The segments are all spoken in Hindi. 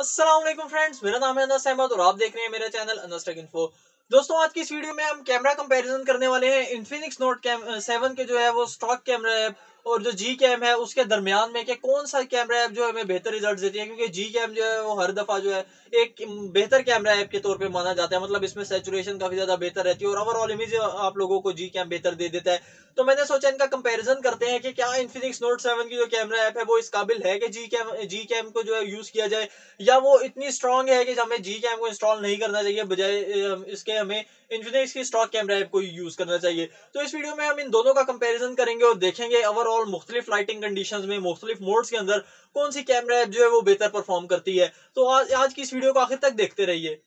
असलम फ्रेंड्स मेरा नाम है अनस अहमद और आप देख रहे हैं मेरा चैनल अनस टेक इन्फो दोस्तों आज की इस वीडियो में हम कैमरा कंपैरिजन करने वाले हैं इन्फिनिक्स नोट सेवन के जो है वो स्टॉक कैमरा है और जो जी कैम है उसके दरमियान में कि कौन सा कैमरा ऐप जो हमें बेहतर रिजल्ट देती है क्योंकि जी कैम जो है वो हर दफा जो है एक बेहतर कैमरा ऐप के तौर पर माना जाता है मतलब इसमें सेचुरेशन काफी ज्यादा बेहतर रहती है और ओवरऑल इमेज आप लोगों को जी कैम बेहतर दे देता है तो मैंने सोचा इनका कंपेरिजन करते हैं कि क्या इन्फिनिक्स नोट सेवन की जो कैमरा ऐप है वो इस काबिल है कि जी कैम जी कैम को जो है यूज किया जाए या वो इतनी स्ट्रांग है कि हमें जी कैम को इंस्टॉल नहीं करना चाहिए बजाय इसके हमें इन्फिनिक्स की स्टॉक कैमरा ऐप को यूज करना चाहिए तो इस वीडियो में हम इन दोनों का कंपेरिजन करेंगे और देखेंगे ओवरऑल ओवरऑल मुख्तलिफ लाइटिंग कंडीशन में मुख्तलिफ मोड्स के अंदर कौन सी कैमरा ऐप जो है वो बेहतर परफॉर्म करती है तो आज आज की इस वीडियो को आखिर तक देखते रहिए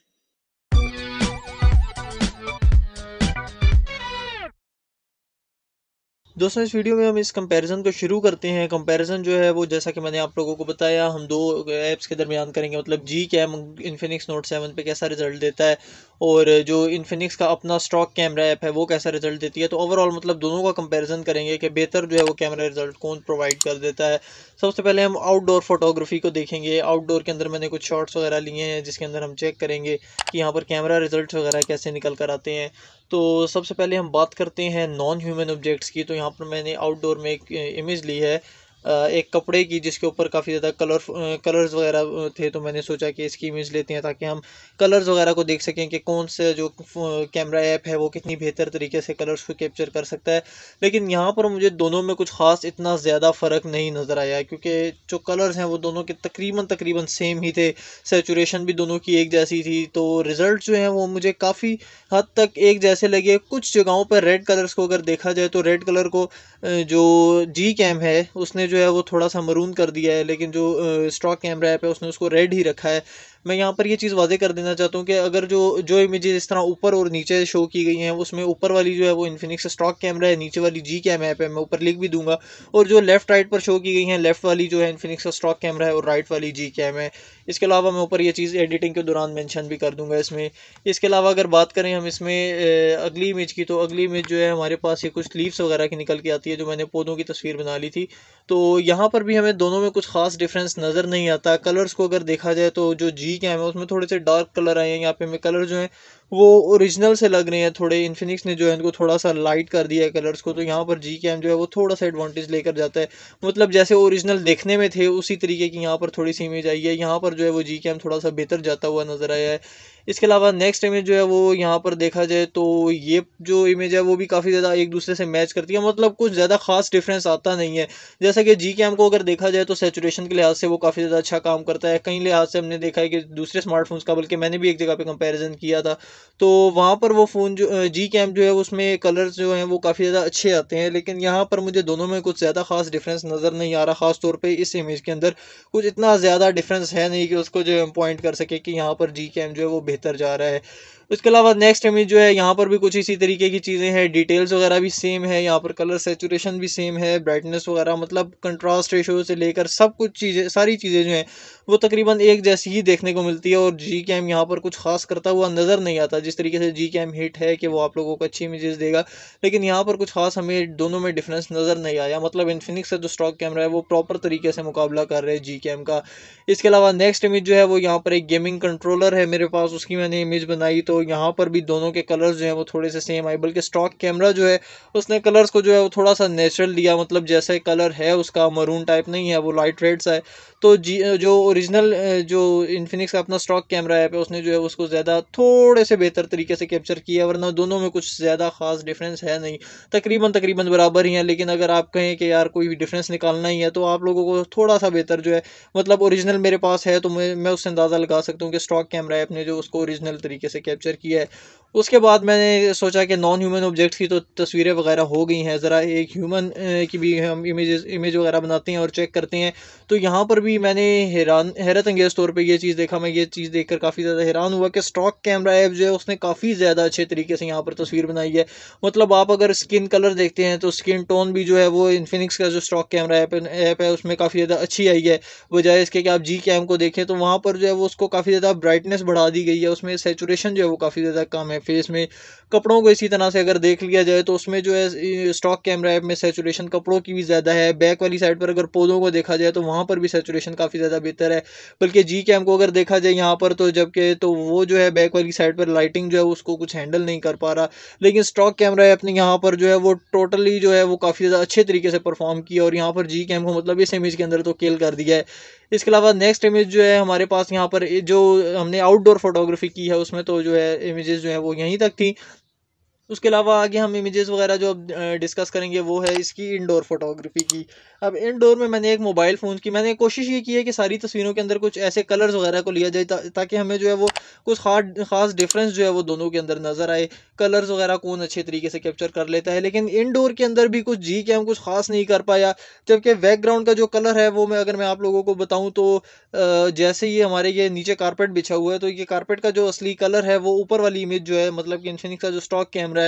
दोस्तों इस वीडियो में हम इस कंपैरिजन को शुरू करते हैं कंपैरिजन जो है वो जैसा कि मैंने आप लोगों को बताया हम दो ऐप्स के दरमियान करेंगे मतलब G cam Infinix Note seven पे कैसा रिजल्ट देता है और जो इनफिनिक्स का अपना स्टॉक कैमरा ऐप है वो कैसा रिजल्ट देती है तो ओवरऑल मतलब दोनों का कंपैरिजन करेंगे कि बेहतर जो है वो कैमरा रिजल्ट कौन प्रोवाइड कर देता है सबसे पहले हम आउटडोर फोटोग्राफी को देखेंगे आउटडोर के अंदर मैंने कुछ शॉट्स वगैरह लिए हैं जिसके अंदर हम चेक करेंगे कि यहाँ पर कैमरा रिजल्ट वगैरह कैसे निकल कर आते हैं तो सबसे पहले हम बात करते हैं नॉन ह्यूमन ऑब्जेक्ट्स की तो यहाँ पर मैंने आउटडोर में एक इमेज ली है एक कपड़े की जिसके ऊपर काफ़ी ज़्यादा कलर कलर्स वगैरह थे तो मैंने सोचा कि इसकी इमेज लेते हैं ताकि हम कलर्स वगैरह को देख सकें कि कौन से जो कैमरा ऐप है वो कितनी बेहतर तरीके से कलर्स को कैप्चर कर सकता है लेकिन यहाँ पर मुझे दोनों में कुछ ख़ास इतना ज़्यादा फ़र्क नहीं नज़र आया क्योंकि जो कलर्स हैं वो दोनों के तकरीबन तकरीबन सेम ही थे सेचुरेशन भी दोनों की एक जैसी थी तो रिज़ल्ट जो हैं वो मुझे काफ़ी हद तक एक जैसे लगे कुछ जगहों पर रेड कलर्स को अगर देखा जाए तो रेड कलर को जो जी कैम है उसने जो है वो थोड़ा सा मरून कर दिया है लेकिन जो स्टॉक कैमरा ऐप है उसने उसको रेड ही रखा है मैं यहाँ पर ये चीज़ वाजे कर देना चाहता हूँ कि अगर जो जो इमेजेस इस तरह ऊपर और नीचे शो की गई हैं उसमें ऊपर वाली जो है वो इन्फिनिक्स स्टॉक कैमरा है नीचे वाली जी कैम ऐप है मैं ऊपर लिख भी दूंगा और जो लेफ्ट राइट पर शो की गई हैं लेफ्ट वाली जो है इन्फिनिक्स स्टॉक कैमरा है और राइट वाली जी कैम है इसके अलावा मैं ऊपर ये चीज़ एडिटिंग के दौरान मैंशन भी कर दूंगा इसमें इसके अलावा अगर बात करें हम इसमें अगली इमेज की तो अगली इमेज जो है हमारे पास ये कुछ लीव्स वगैरह की निकल के आती है जो मैंने पौधों की तस्वीर बना ली थी तो यहाँ पर भी हमें दोनों में कुछ खास डिफरेंस नज़र नहीं आता कलर्स को अगर देखा जाए तो जो जी वी कैम है उसमें थोड़े से डार्क कलर आए हैं यहाँ पे हमें कलर जो है वो ओरिजिनल से लग रहे हैं थोड़े इन्फिनिक्स ने जो है इनको थोड़ा सा लाइट कर दिया है कलर्स को तो यहाँ पर जी कैम जो है वो थोड़ा सा एडवांटेज लेकर जाता है मतलब जैसे ओरिजिनल देखने में थे उसी तरीके की यहाँ पर थोड़ी सी इमेज आई है यहाँ पर जो है वो जी कैम थोड़ा सा बेहतर जाता हुआ नज़र आया है इसके अलावा नेक्स्ट इमेज जो है वो यहाँ पर देखा जाए तो ये जो इमेज है वो भी काफ़ी ज़्यादा एक दूसरे से मैच करती है मतलब कुछ ज़्यादा खास डिफरेंस आता नहीं है जैसा कि जी कैम को अगर देखा जाए तो सेचुरेशन के लिहाज से वो काफ़ी ज़्यादा अच्छा काम करता है कई लिहाज से हमने देखा है कि दूसरे स्मार्टफोन्स का बल्कि मैंने भी एक जगह पर कंपेरिजन किया था तो वहाँ पर वो फ़ोन जो जी कैम जो है उसमें कलर्स जो हैं वो काफ़ी ज़्यादा अच्छे आते हैं लेकिन यहाँ पर मुझे दोनों में कुछ ज़्यादा खास डिफरेंस नज़र नहीं आ रहा खास तौर पे इस इमेज के अंदर कुछ इतना ज़्यादा डिफरेंस है नहीं कि उसको जो हम पॉइंट कर सके कि यहाँ पर जी कैम जो है वो बेहतर जा रहा है उसके अलावा नेक्स्ट इमेज जो है यहाँ पर भी कुछ इसी तरीके की चीज़ें हैं डिटेल्स वगैरह भी सेम है यहाँ पर कलर सेचुरेशन भी सेम है ब्राइटनेस वगैरह मतलब कंट्रास्ट रेशो से लेकर सब कुछ चीज़ें सारी चीज़ें जो हैं वो तकरीबन एक जैसी ही देखने को मिलती है और जी कैम यहाँ पर कुछ खास करता हुआ नज़र नहीं आता जिस तरीके से जी कैम हिट है कि वो आप लोगों को अच्छी इमेजेस देगा लेकिन यहाँ पर कुछ खास हमें दोनों में डिफरेंस नज़र नहीं आया मतलब इन्फिनिक्स का जो स्टॉक कैमरा है वो प्रॉपर तरीके से मुकाबला कर रहे हैं जी कैम का इसके अलावा नेक्स्ट इमेज जो है वो यहाँ पर एक गेमिंग कंट्रोलर है मेरे पास उसकी मैंने इमेज बनाई तो यहाँ पर भी दोनों के कलर्स जो है वो थोड़े से सेम आए बल्कि स्टॉक कैमरा जो है उसने कलर्स को जो है वो थोड़ा सा नेचुरल दिया मतलब जैसे कलर है उसका मरून टाइप नहीं है वो लाइट रेड्स है तो जी जो ओरिजिनल जो इन्फिनिक्स का अपना स्टॉक कैमरा ऐप है उसने जो है उसको ज़्यादा थोड़े से बेहतर तरीके से कैप्चर किया वरना दोनों में कुछ ज़्यादा खास डिफरेंस है नहीं तकरीबन तकरीबन बराबर ही है लेकिन अगर आप कहें कि यार कोई भी डिफरेंस निकालना ही है तो आप लोगों को थोड़ा सा बेहतर जो है मतलब ओरिजिनल मेरे पास है तो मैं मैं उससे अंदाज़ा लगा सकता हूँ कि स्टॉक कैमरा ऐप ने जो उसको ओरिजिनल तरीके से कैप्चर किया है उसके बाद मैंने सोचा कि नॉन ह्यूमन ऑब्जेक्ट्स की तो तस्वीरें वगैरह हो गई हैं ज़रा एक ह्यूमन की भी हम इमेज इमेज वगैरह बनाते हैं और चेक करते हैं तो यहाँ पर भी मैंने हैरान हैरत अंगेज़ तौर पर यह चीज़ देखा मैं ये चीज़ देखकर काफ़ी ज़्यादा हैरान हुआ कि स्टॉक कैमरा ऐप जो है उसने काफ़ी ज़्यादा अच्छे तरीके से यहाँ पर तस्वीर बनाई है मतलब आप अगर स्किन कलर देखते हैं तो स्किन टोन भी जो है वो इन्फिनिक्स का जो स्टॉक कैमरा ऐप ऐप है उसमें काफ़ी ज़्यादा अच्छी आई है बजाय इसके कि आप जी कैम को देखें तो वहाँ पर जो है वो उसको काफ़ी ज़्यादा ब्राइटनेस बढ़ा दी गई है उसमें सेचुरेशन जो है वो काफ़ी ज़्यादा कम है फिर इसमें कपड़ों को इसी तरह से अगर देख लिया जाए तो उसमें जो है स्टॉक कैमरा ऐप में सेचुरेशन कपड़ों की भी ज़्यादा है बैक वाली साइड पर अगर पौधों को देखा जाए तो वहाँ पर भी सेचुरेशन काफ़ी ज़्यादा बेहतर है बल्कि जी कैम को अगर देखा जाए यहाँ पर तो जबकि तो वो जो है बैक वाली साइड पर लाइटिंग जो है उसको कुछ हैंडल नहीं कर पा रहा लेकिन स्टॉक कैमरा ऐप ने यहाँ पर जो है वो टोटली जो है वो काफ़ी ज़्यादा अच्छे तरीके से परफॉर्म किया और यहाँ पर जी कैम को मतलब इस इमेज के अंदर तो केल कर दिया है इसके अलावा नेक्स्ट इमेज जो है हमारे पास यहाँ पर जो हमने आउटडोर फोटोग्राफी की है उसमें तो जो है इमेजेस जो है वो यहीं तक थी उसके अलावा आगे हम इमेजेस वगैरह जो अब डिस्कस करेंगे वो है इसकी इंडोर फोटोग्राफी की अब इंडोर में मैंने एक मोबाइल फ़ोन की मैंने कोशिश ये की है कि सारी तस्वीरों के अंदर कुछ ऐसे कलर्स वगैरह को लिया जाए ता, ताकि हमें जो है वो कुछ खास खास डिफरेंस जो है वो दोनों के अंदर नज़र आए कलर्स वगैरह कौन अच्छे तरीके से कैप्चर कर लेता है लेकिन इनडोर के अंदर भी कुछ जी के हम कुछ खास नहीं कर पाया जबकि बैकग्राउंड का जो कलर है वो मैं अगर मैं आप लोगों को बताऊँ तो जैसे ही हमारे ये नीचे कारपेट बिछा हुआ है तो ये कारपेट का जो असली कलर है वो ऊपर वाली इमेज जो है मतलब कि इंशनिक का जो स्टॉक कैमरा আমরা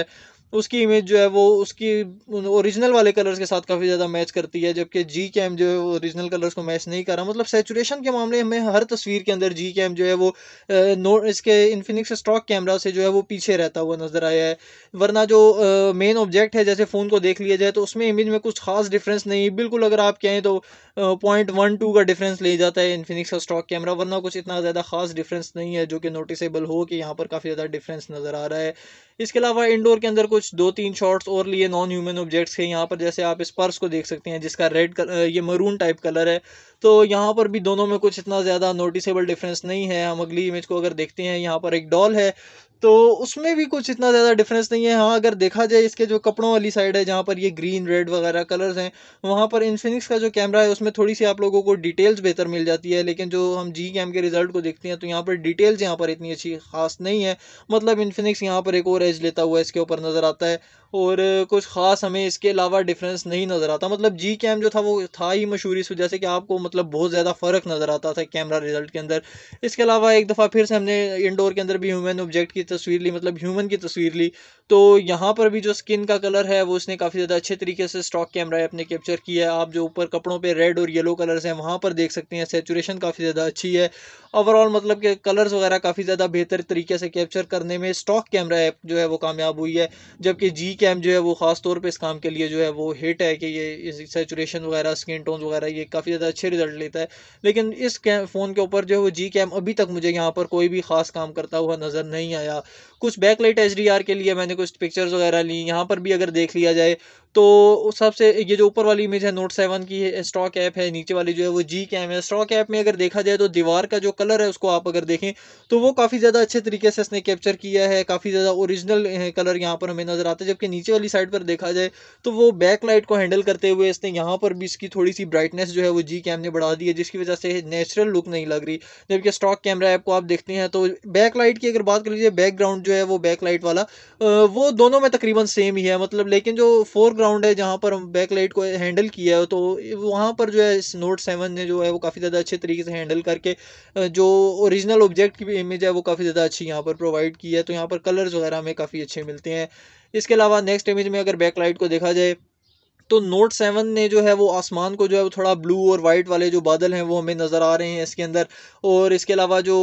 उसकी इमेज जो है वो उसकी ओरिजिनल वाले कलर्स के साथ काफ़ी ज़्यादा मैच करती है जबकि जी कैम जो है वो ओरिजिनल कलर्स को मैच नहीं कर रहा मतलब सेचुरेशन के मामले में हर तस्वीर के अंदर जी कैम जो है वो नो इसके इन्फिनिक्स स्टॉक कैमरा से जो है वो पीछे रहता हुआ नज़र आया है वरना जो मेन ऑब्जेक्ट है जैसे फ़ोन को देख लिया जाए तो उसमें इमेज में कुछ खास डिफरेंस नहीं बिल्कुल अगर आप कहें तो पॉइंट वन टू का डिफरेंस ले जाता है इन्फिनिक्स का स्टॉक कैमरा वरना कुछ इतना ज़्यादा खास डिफरेंस नहीं है जो कि नोटिसेबल हो कि यहाँ पर काफ़ी ज़्यादा डिफरेंस नज़र आ रहा है इसके अलावा इंडोर के अंदर कुछ दो तीन शॉट्स और लिए नॉन ह्यूमन ऑब्जेक्ट्स के यहाँ पर जैसे आप स्पर्स को देख सकते हैं जिसका रेड ये मरून टाइप कलर है तो यहाँ पर भी दोनों में कुछ इतना ज़्यादा नोटिसेबल डिफरेंस नहीं है हम अगली इमेज को अगर देखते हैं यहाँ पर एक डॉल है तो उसमें भी कुछ इतना ज़्यादा डिफरेंस नहीं है हाँ अगर देखा जाए इसके जो कपड़ों वाली साइड है जहाँ पर ये ग्रीन रेड वगैरह कलर्स हैं वहाँ पर इन्फिनिक्स का जो कैमरा है उसमें थोड़ी सी आप लोगों को डिटेल्स बेहतर मिल जाती है लेकिन जो हम जी कैम के रिजल्ट को देखते हैं तो यहाँ पर डिटेल्स यहाँ पर इतनी अच्छी खास नहीं है मतलब इन्फिनिक्स यहाँ पर एक और एज लेता हुआ इसके ऊपर नज़र आता है और कुछ ख़ास हमें इसके अलावा डिफरेंस नहीं नज़र आता मतलब जी कैम जो था वो था ही मशहूर इस वजह से कि आपको मतलब बहुत ज़्यादा फ़र्क नज़र आता था कैमरा रिजल्ट के अंदर इसके अलावा एक दफ़ा फिर से हमने इंडोर के अंदर भी ह्यूमन ऑब्जेक्ट की तस्वीर ली मतलब ह्यूमन की तस्वीर ली तो यहाँ पर भी जो स्किन का कलर है वो उसने काफ़ी ज़्यादा अच्छे तरीके से स्टॉक कैमरा अपने कैप्चर किया है आप जो ऊपर कपड़ों पर रेड और येलो कलर्स हैं वहाँ पर देख सकते हैं सेचुरेशन काफ़ी ज़्यादा अच्छी है ओवरऑल मतलब कि कलर्स वगैरह काफ़ी ज़्यादा बेहतर तरीके से कैप्चर करने में स्टॉक कैमरा ऐप जो है वो कामयाब हुई है जबकि जी कैम जो है वो ख़ास तौर पे इस काम के लिए जो है वो हिट है कि ये सेचुरेशन वगैरह स्किन टोन वगैरह ये काफ़ी ज़्यादा अच्छे रिजल्ट लेता है लेकिन इस कैम फ़ोन के ऊपर जो है वो जी कैम अभी तक मुझे यहाँ पर कोई भी ख़ास काम करता हुआ नज़र नहीं आया कुछ बैकलाइट एच के लिए मैंने कुछ पिक्चर्स वगैरह ली यहाँ पर भी अगर देख लिया जाए तो सबसे ये जो ऊपर वाली इमेज है नोट सेवन की स्टॉक ऐप है नीचे वाली जो है वो जी कैम है स्टॉक ऐप में अगर देखा जाए तो दीवार का जो कलर है उसको आप अगर देखें तो वो काफ़ी ज़्यादा अच्छे तरीके से इसने कैप्चर किया है काफ़ी ज़्यादा ओरिजिनल कलर यहाँ पर हमें नज़र आता है जबकि नीचे वाली साइड पर देखा जाए तो वो बैक लाइट को हैंडल करते हुए इसने यहाँ पर भी इसकी थोड़ी सी ब्राइटनेस जो है वो जी कैम ने बढ़ा दी है जिसकी वजह से नेचुरल लुक नहीं लग रही जबकि स्टॉक कैमरा ऐप को आप देखते हैं तो बैक लाइट की अगर बात कर लीजिए बैकग्राउंड जो है वो बैक लाइट वाला वो दोनों में तकरीबन सेम ही है मतलब लेकिन जो फोर ग्राउंड है जहाँ पर बैकलाइट बैक लाइट को हैंडल किया है तो वहाँ पर जो है इस नोट सेवन ने जो है वो काफ़ी ज़्यादा अच्छे तरीके से हैंडल करके जो ओरिजिनल ऑब्जेक्ट की इमेज है वो काफ़ी ज़्यादा अच्छी यहाँ पर प्रोवाइड की है तो यहाँ पर कलर्स वगैरह हमें काफ़ी अच्छे मिलते हैं इसके अलावा नेक्स्ट इमेज में अगर बैक लाइट को देखा जाए तो नोट सेवन ने जो है वो आसमान को जो है वो थोड़ा ब्लू और वाइट वाले जो बादल हैं वो हमें नज़र आ रहे हैं इसके अंदर और इसके अलावा जो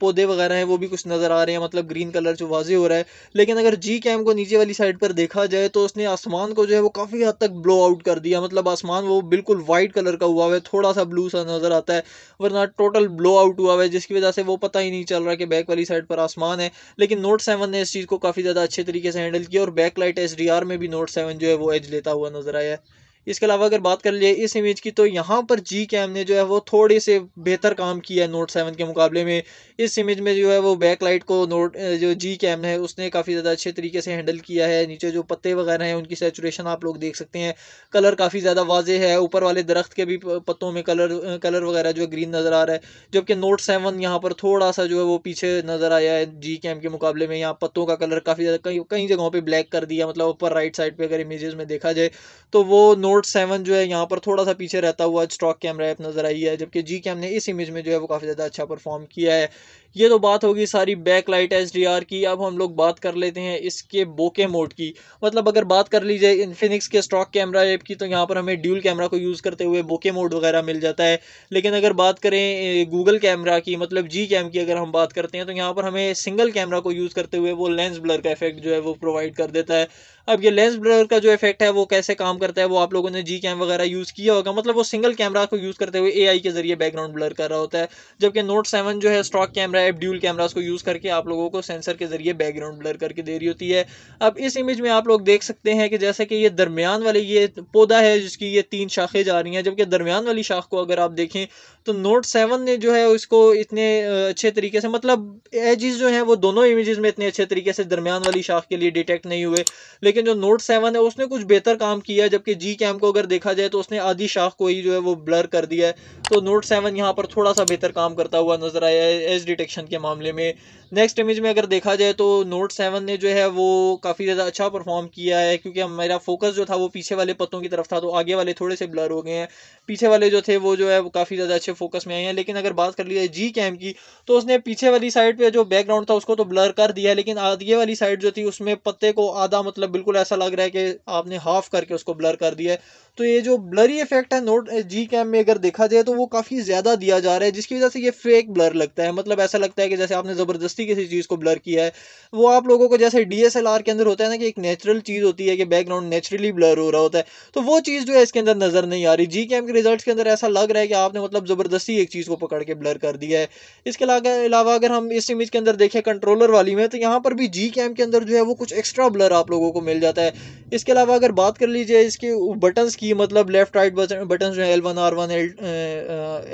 पौधे वगैरह हैं वो भी कुछ नज़र आ रहे हैं मतलब ग्रीन कलर जो वाजे हो रहा है लेकिन अगर जी कैम को नीचे वाली साइड पर देखा जाए तो उसने आसमान को जो है वो काफ़ी हद तक ब्लो आउट कर दिया मतलब आसमान वो बिल्कुल वाइट कलर का हुआ हुआ है थोड़ा सा ब्लू सा नज़र आता है वरना टोटल ब्लो आउट हुआ हुआ है जिसकी वजह से वो पता ही नहीं चल रहा कि बैक वाली साइड पर आसमान है लेकिन नोट सेवन ने इस चीज़ को काफ़ी ज़्यादा अच्छे तरीके से हैंडल किया और बैक लाइट एस में भी नोट सेवन जो है वो एज लेता हुआ नज़र नज़र आया है इसके अलावा अगर बात कर लिए इस इमेज की तो यहाँ पर जी कैम ने जो है वो थोड़े से बेहतर काम किया है नोट सेवन के मुकाबले में इस इमेज में जो है वो बैक लाइट को नोट जो जी कैम है उसने काफ़ी ज़्यादा अच्छे तरीके से हैंडल किया है नीचे जो पत्ते वगैरह हैं उनकी सेचुरेशन आप लोग देख सकते हैं कलर काफ़ी ज़्यादा वाजे है ऊपर वाले दरख्त के भी पत्तों में कलर कलर वगैरह जो ग्रीन नज़र आ रहा है जबकि नोट सेवन यहाँ पर थोड़ा सा जो है वो पीछे नज़र आया है जी कैम के मुकाबले में यहाँ पत्तों का कलर काफ़ी ज़्यादा कई कई जगहों पर ब्लैक कर दिया मतलब ऊपर राइट साइड पर अगर इमेज़ में देखा जाए तो वो नोट नोट सेवन जो है यहाँ पर थोड़ा सा पीछे रहता हुआ स्टॉक कैमरा ऐप नज़र आई है जबकि जी कैम ने इस इमेज में जो है वो काफ़ी ज़्यादा अच्छा परफॉर्म किया है ये तो बात होगी सारी बैक लाइट एच की अब हम लोग बात कर लेते हैं इसके बोके मोड की मतलब अगर बात कर लीजिए इन्फिनिक्स के स्टॉक कैमरा ऐप की तो यहाँ पर हमें ड्यूल कैमरा को यूज़ करते हुए बोके मोड वगैरह मिल जाता है लेकिन अगर बात करें गूगल कैमरा की मतलब जी कैम की अगर हम बात करते हैं तो यहाँ पर हमें सिंगल कैमरा को यूज़ करते हुए वो लेंस ब्लर का इफेक्ट जो है वो प्रोवाइड कर देता है अब ये लेंस ब्लर का जो इफेक्ट है वो कैसे काम करता है वो आप लोगों ने जी कैम वगैरह यूज़ किया होगा मतलब वो सिंगल कैमरा को यूज़ करते हुए ए के ज़रिए बैकग्राउंड ब्लर कर रहा होता है जबकि नोट सेवन जो है स्टॉक कैमरा है ड्यूल कैमराज को यूज़ करके आप लोगों को सेंसर के ज़रिए बैकग्राउंड ब्लर करके दे रही होती है अब इस इमेज में आप लोग देख सकते हैं कि जैसे कि ये दरमियान वाले ये पौधा है जिसकी ये तीन शाखें जा रही हैं जबकि दरमियान वाली शाख को अगर आप देखें तो नोट सेवन ने जो है इसको इतने अच्छे तरीके से मतलब एजिस जो है वो दोनों इमेजेस में इतने अच्छे तरीके से दरमियान वाली शाख के लिए डिटेक्ट नहीं हुए लेकिन लेकिन जो नोट सेवन है उसने कुछ बेहतर काम किया है जबकि जी कैम को अगर देखा जाए तो उसने आधी शाख को ही जो है वो ब्लर कर दिया है तो नोट सेवन यहाँ पर थोड़ा सा बेहतर काम करता हुआ नजर आया है एज डिटेक्शन के मामले में नेक्स्ट इमेज में अगर देखा जाए तो नोट सेवन ने जो है वो काफ़ी ज़्यादा अच्छा परफॉर्म किया है क्योंकि मेरा फोकस जो था वो पीछे वाले पत्तों की तरफ था तो आगे वाले थोड़े से ब्लर हो गए हैं पीछे वाले जो थे वो जो है वो काफ़ी ज़्यादा अच्छे फोकस में आए हैं लेकिन अगर बात कर ली जाए जी कैम की तो उसने पीछे वाली साइड पर जो बैकग्राउंड था उसको तो ब्लर कर दिया है लेकिन आगे वाली साइड जो थी उसमें पत्ते को आधा मतलब बिल्कुल ऐसा लग रहा है कि आपने हाफ करके उसको ब्लर कर दिया है तो ये जो ब्लरी इफेक्ट है नोट जी कैम में अगर देखा जाए तो वो काफ़ी ज़्यादा दिया जा रहा है जिसकी वजह से ये फेक ब्लर लगता है मतलब ऐसा लगता है कि जैसे आपने ज़बरदस्त तरीके किसी चीज़ को ब्लर किया है वो आप लोगों को जैसे डी के अंदर होता है ना कि एक नेचुरल चीज़ होती है कि बैकग्राउंड नेचुरली ब्लर हो रहा होता है तो वो चीज़ जो है इसके अंदर नज़र नहीं आ रही जी के रिजल्ट के अंदर ऐसा लग रहा है कि आपने मतलब ज़बरदस्ती एक चीज़ को पकड़ के ब्लर कर दिया है इसके अलावा अगर हम इस इमेज के अंदर देखें कंट्रोलर वाली में तो यहाँ पर भी जी कैम के अंदर जो है वो कुछ एक्स्ट्रा ब्लर आप लोगों को मिल जाता है इसके अलावा अगर बात कर लीजिए इसके बटन्स की मतलब लेफ्ट राइट बटन जो है L one R one L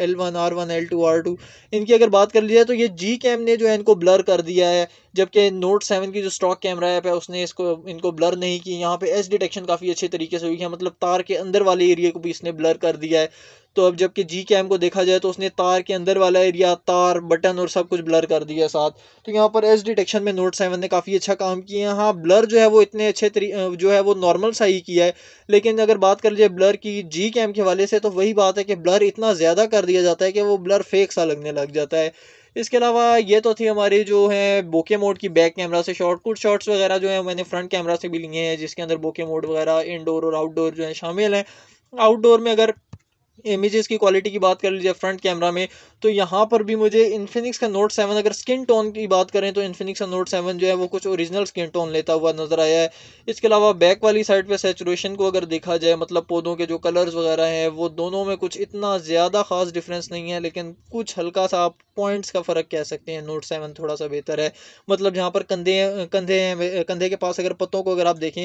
L one R one L two R two इनकी अगर बात कर लीजिए तो ये जी कैम ने जो है इनको ब्लर ब्लर कर दिया है जबकि नोट सेवन की जो स्टॉक कैमरा ऐप है उसने इसको इनको ब्लर नहीं की यहाँ पे एस डिटेक्शन काफ़ी अच्छे तरीके से हुई है मतलब तार के अंदर वाले एरिया को भी इसने ब्लर कर दिया है तो अब जबकि जी कैम को देखा जाए तो उसने तार के अंदर वाला एरिया तार बटन और सब कुछ ब्लर कर दिया साथ तो यहाँ पर एस डिटेक्शन में नोट सेवन ने काफ़ी अच्छा काम किया है हाँ ब्लर जो है वो इतने अच्छे तरी जो है वो नॉर्मल सा ही किया है लेकिन अगर बात कर लीजिए ब्लर की जी कैम के हवाले से तो वही बात है कि ब्लर इतना ज़्यादा कर दिया जाता है कि वो ब्लर फेक सा लगने लग जाता है इसके अलावा ये तो थी हमारी जो है बोके मोड की बैक कैमरा से शॉट कुछ शॉर्ट्स वगैरह जो है मैंने फ्रंट कैमरा से भी लिए हैं जिसके अंदर बोके मोड वगैरह इनडोर और आउटडोर जो है शामिल हैं आउटडोर में अगर इमेजेस की क्वालिटी की बात कर लीजिए फ्रंट कैमरा में तो यहाँ पर भी मुझे इन्फिनिक्स का नोट सेवन अगर स्किन टोन की बात करें तो इन्फिनिक्स का नोट सेवन जो है वो कुछ ओरिजिनल स्किन टोन लेता हुआ नज़र आया है इसके अलावा बैक वाली साइड पे सेचुरेशन को अगर देखा जाए मतलब पौधों के जो कलर्स वगैरह हैं वो दोनों में कुछ इतना ज़्यादा खास डिफरेंस नहीं है लेकिन कुछ हल्का सा आप पॉइंट्स का फ़र्क कह सकते हैं नोट सेवन थोड़ा सा बेहतर है मतलब जहाँ पर कंधे कंधे हैं कंधे के पास अगर पत्तों को अगर आप देखें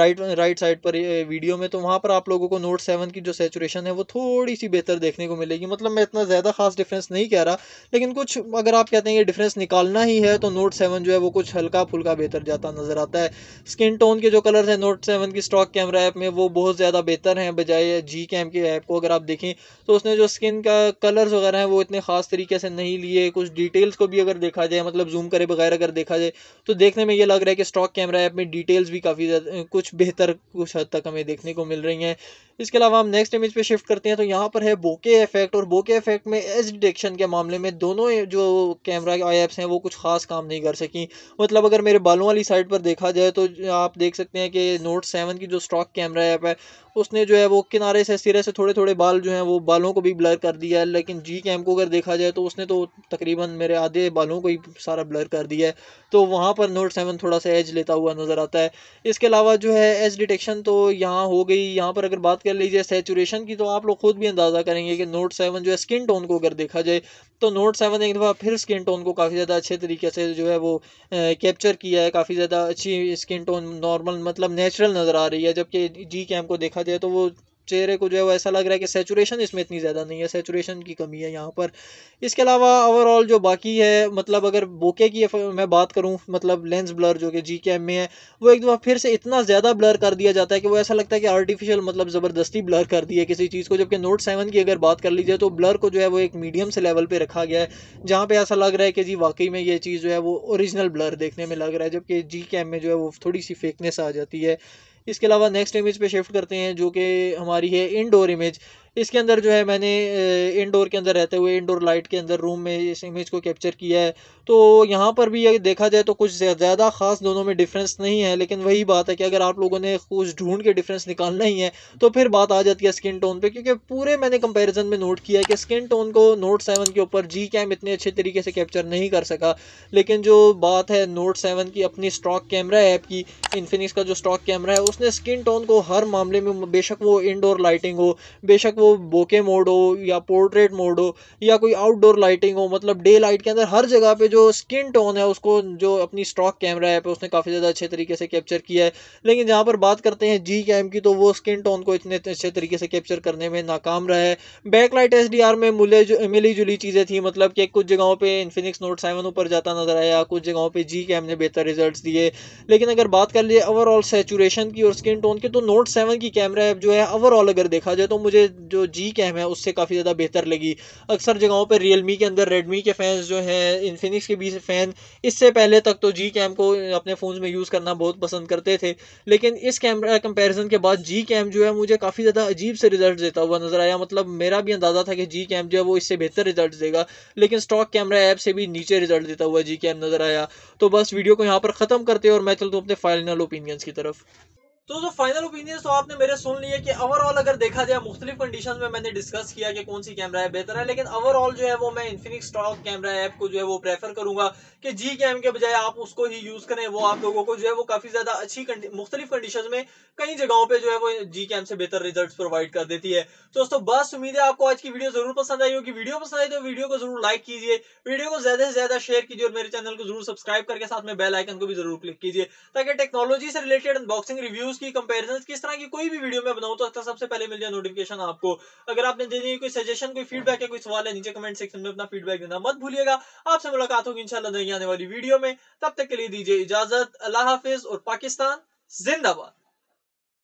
राइट राइट साइड पर वीडियो में तो वहाँ पर आप लोगों को नोट सेवन की जो सेचुरेशन है वो थोड़ी सी बेहतर देखने को मिलेगी मतलब मैं इतना ज़्यादा खास डिफरेंस नहीं कह रहा लेकिन कुछ अगर आप कहते हैं कि डिफरेंस निकालना ही है तो नोट सेवन जो है वो कुछ हल्का फुल्का बेहतर जाता नज़र आता है स्किन टोन के जो कलर्स हैं नोट सेवन की स्टॉक कैमरा ऐप में वो बहुत ज़्यादा बेहतर हैं बजाय जी कैम के ऐप को अगर आप देखें तो उसने जो स्किन का कलर्स वगैरह हैं वो इतने खास तरीके से नहीं नहीं लिए कुछ डिटेल्स को भी अगर देखा जाए मतलब जूम करे बगैर अगर देखा जाए तो देखने में ये लग रहा है कि स्टॉक कैमरा ऐप में डिटेल्स भी काफ़ी कुछ बेहतर कुछ हद तक हमें देखने को मिल रही हैं इसके अलावा हम नेक्स्ट इमेज पे शिफ्ट करते हैं तो यहाँ पर है बोके इफेक्ट और बोके इफेक्ट में एज डिटेक्शन के मामले में दोनों जो कैमरा ऐप्स हैं वो कुछ खास काम नहीं कर सकें मतलब अगर मेरे बालों वाली साइड पर देखा जाए तो आप देख सकते हैं कि नोट सेवन की जो स्टॉक कैमरा ऐप है उसने जो है वो किनारे से सिरे से थोड़े थोड़े बाल जो हैं वो बालों को भी ब्लर कर दिया है लेकिन जी कैम को अगर देखा जाए तो उसने तो तकरीबन मेरे आधे बालों को ही सारा ब्लर कर दिया है तो वहाँ पर नोट सेवन थोड़ा सा एज लेता हुआ नज़र आता है इसके अलावा जो है एज डिटेक्शन तो यहाँ हो गई यहाँ पर अगर बात कर लीजिए सेचुरेशन की तो आप लोग खुद भी अंदाज़ा करेंगे कि नोट सेवन जो है स्किन टोन को अगर देखा जाए तो नोट सेवन एक दफ़ा फिर स्किन टोन को काफ़ी ज़्यादा अच्छे तरीके से जो है वो कैप्चर किया है काफ़ी ज़्यादा अच्छी स्किन टोन नॉर्मल मतलब नेचुरल नज़र आ रही है जबकि जी कैम को देखा दे तो वो चेहरे को जो है वो ऐसा लग रहा है कि सेचुरेशन इसमें इतनी ज़्यादा नहीं है सेचुरेशन की कमी है यहाँ पर इसके अलावा ओवरऑल जो बाकी है मतलब अगर बोके की मैं बात करूँ मतलब लेंस ब्लर जो कि जी के एम में है वो एक दफ़ा फिर से इतना ज़्यादा ब्लर कर दिया जाता है कि वो ऐसा लगता है कि आर्टिफिशियल मतलब ज़बरदस्ती ब्लर कर दी है किसी चीज़ को जबकि नोट सेवन की अगर बात कर लीजिए तो ब्लर को जो है वो एक मीडियम से लेवल पर रखा गया है जहाँ पर ऐसा लग रहा है कि जी वाकई में ये चीज़ जो है वो ओरिजिनल ब्लर देखने में लग रहा है जबकि जी के एम में जो है वो थोड़ी सी फेकनेस आ जाती है इसके अलावा नेक्स्ट इमेज पे शिफ्ट करते हैं जो कि हमारी है इनडोर इमेज इसके अंदर जो है मैंने इंडोर के अंदर रहते हुए इनडोर लाइट के अंदर रूम में इस इमेज को कैप्चर किया है तो यहाँ पर भी अगर देखा जाए तो कुछ ज़्यादा ख़ास दोनों में डिफरेंस नहीं है लेकिन वही बात है कि अगर आप लोगों ने कुछ ढूंढ के डिफरेंस निकालना ही है तो फिर बात आ जाती है स्किन टोन पर क्योंकि पूरे मैंने कंपेरिजन में नोट किया है कि स्किन टोन को नोट सेवन के ऊपर जी कैम इतने अच्छे तरीके से कैप्चर नहीं कर सका लेकिन जो बात है नोट सेवन की अपनी स्टॉक कैमरा ऐप की इन्फिनिक्स का जो स्टॉक कैमरा है उसने स्किन टोन को हर मामले में बेशक वो इंडोर लाइटिंग हो बेशक वो बोके मोड हो या पोर्ट्रेट मोड हो या कोई आउटडोर लाइटिंग हो मतलब डे लाइट के अंदर हर जगह पे जो स्किन टोन है उसको जो अपनी स्टॉक कैमरा है पे उसने काफ़ी ज़्यादा अच्छे तरीके से कैप्चर किया है लेकिन जहाँ पर बात करते हैं जी कैम की तो वो स्किन टोन को इतने अच्छे तरीके से कैप्चर करने में नाकाम रहा है बैकलाइट एस डी आर में मुले जो मिली जुली चीज़ें थी मतलब कि कुछ जगहों पर इन्फिनिक्स नोट सेवन ऊपर जाता नजर आया कुछ जगहों पर जी कैम ने बेहतर रिजल्ट दिए लेकिन अगर बात कर लीजिए ओवरऑल सेचुरेशन की और स्किन टोन की तो नोट सेवन की कैमरा ऐप जो है ओवरऑल अगर देखा जाए तो मुझे जो जो जी कैम है उससे काफ़ी ज़्यादा बेहतर लगी अक्सर जगहों पर रियलमी के अंदर रेडमी के फैंस जो हैं इन्फिनिक्स के बीच फ़ैन इससे पहले तक तो जी कैम को अपने फ़ोन में यूज़ करना बहुत पसंद करते थे लेकिन इस कैमरा कंपेरिजन के बाद जी कैम जो है मुझे काफ़ी ज़्यादा अजीब से रिजल्ट देता हुआ नज़र आया मतलब मेरा भी अंदाज़ा था कि जी कैम जो है वो इससे बेहतर रिजल्ट देगा लेकिन स्टॉक कैमरा ऐप से भी नीचे रिजल्ट देता हुआ जी कैम नज़र आया तो बस वीडियो को यहाँ पर ख़त्म करते और मैं चलता हूँ अपने फाइनल ओपिनियंस की तरफ तो जो फाइनल ओपिनियन तो आपने मेरे सुन लिए कि ओवरऑल अगर देखा जाए मुख्तलिफ कंडीशन में मैंने डिस्कस किया कि कौन सी कैमरा है बेहतर है लेकिन ओवरऑल जो है वो मैं इन्फिनिक्स स्टॉक कैमरा ऐप को जो है वो प्रेफर करूंगा कि जी कैम के बजाय आप उसको ही यूज करें वो आप लोगों को जो है वो काफी ज्यादा अच्छी मुख्तलिफ कंडीशन में कई जगहों पर जो है वो जी कैम से बेहतर रिजल्ट प्रोवाइड कर देती है तो दोस्तों बस उम्मीद है आपको आज की वीडियो जरूर पसंद आई होगी वीडियो पसंद आई तो वीडियो को जरूर लाइक कीजिए वीडियो को ज्यादा से ज्यादा शेयर कीजिए और मेरे चैनल को जरूर सब्सक्राइब करके साथ में बेल आइकन को भी जरूर क्लिक कीजिए ताकि टेक्नोलॉजी से रिलेटेड अनबॉक्सिंग रिव्यूज उसकी कंपेरिजन किस तरह की कोई भी वीडियो में बनाऊँ तो अच्छा, सबसे पहले मिल जाए नोटिफिकेशन आपको अगर आपने देने कोई सजेशन कोई फीडबैक है कोई सवाल है नीचे कमेंट सेक्शन में अपना फीडबैक देना मत भूलिएगा आपसे मुलाकात होगी इनशाला नहीं आने वाली वीडियो में तब तक के लिए दीजिए इजाजत अल्लाह हाफिज और पाकिस्तान जिंदाबाद